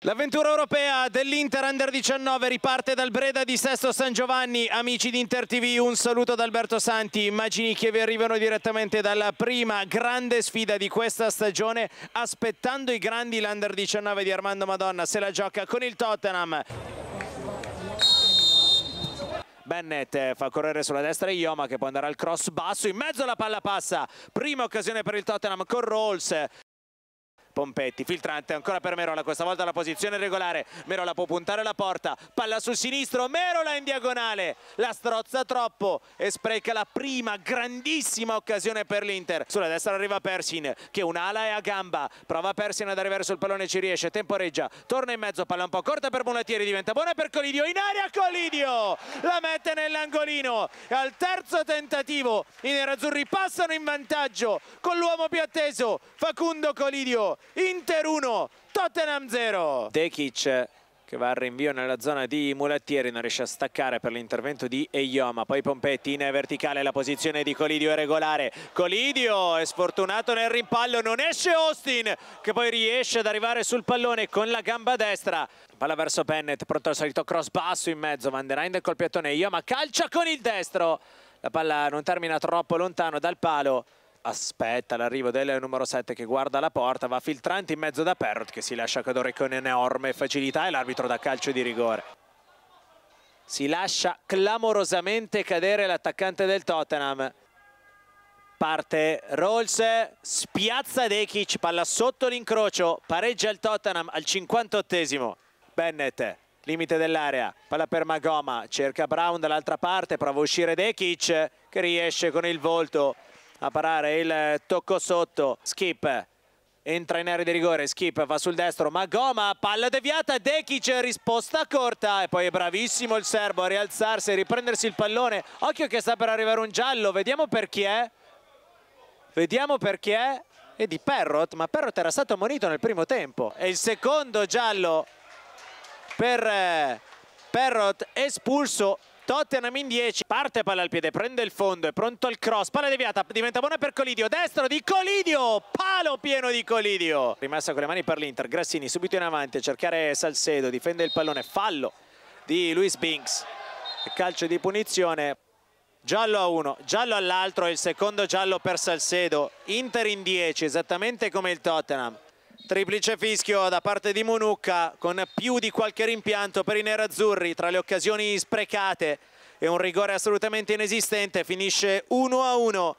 L'avventura europea dell'Inter Under 19 riparte dal Breda di Sesto San Giovanni. Amici di Inter TV, un saluto da Alberto Santi. Immagini che vi arrivano direttamente dalla prima grande sfida di questa stagione. Aspettando i grandi l'Under 19 di Armando Madonna, se la gioca con il Tottenham. Bennett fa correre sulla destra Ioma che può andare al cross basso, in mezzo alla palla passa, prima occasione per il Tottenham con Rolls, Pompetti, filtrante ancora per Merola, questa volta la posizione regolare, Merola può puntare la porta, palla sul sinistro, Merola in diagonale, la strozza troppo e spreca la prima grandissima occasione per l'Inter, sulla destra arriva Persin che un'ala è a gamba, prova Persin ad arrivare sul pallone, ci riesce, temporeggia, torna in mezzo, palla un po' corta per Mulatieri, diventa buona per Colidio, in aria Colidio, la mette nell'angolino e al terzo tentativo i nerazzurri passano in vantaggio con l'uomo più atteso, Facundo Colidio Inter 1, Tottenham 0. Dekic che va al rinvio nella zona di Mulattieri, non riesce a staccare per l'intervento di Eioma, poi Pompetti in verticale, la posizione di Colidio è regolare, Colidio è sfortunato nel rimpallo, non esce Austin che poi riesce ad arrivare sul pallone con la gamba destra, palla verso Bennett, pronto al solito cross basso in mezzo, Van der Einden col piattone, Eioma calcia con il destro, la palla non termina troppo lontano dal palo, aspetta l'arrivo del numero 7 che guarda la porta, va filtrante in mezzo da Perrot che si lascia cadere con enorme facilità e l'arbitro da calcio di rigore. Si lascia clamorosamente cadere l'attaccante del Tottenham. Parte Rolls, spiazza Dekic, palla sotto l'incrocio, pareggia il Tottenham al 58esimo. Bennett, limite dell'area, palla per Magoma, cerca Brown dall'altra parte, prova a uscire Dekic che riesce con il volto a parare il tocco sotto Skip entra in area di rigore, Skip va sul destro, Magoma, palla deviata, Dekic risposta corta e poi è bravissimo il serbo a rialzarsi e riprendersi il pallone, occhio che sta per arrivare un giallo, vediamo per chi è, vediamo per chi è, e di Perrot, ma Perrot era stato ammonito nel primo tempo e il secondo giallo per eh, Perrot espulso Tottenham in 10, parte palla al piede, prende il fondo, è pronto il cross, palla deviata, diventa buona per Colidio, destro di Colidio, palo pieno di Colidio. Rimessa con le mani per l'Inter, Grassini subito in avanti a cercare Salcedo, difende il pallone, fallo di Luis Binks, calcio di punizione. Giallo a uno, giallo all'altro, e il secondo giallo per Salcedo, Inter in 10, esattamente come il Tottenham. Triplice fischio da parte di Monucca con più di qualche rimpianto per i nerazzurri tra le occasioni sprecate e un rigore assolutamente inesistente. Finisce 1 a 1.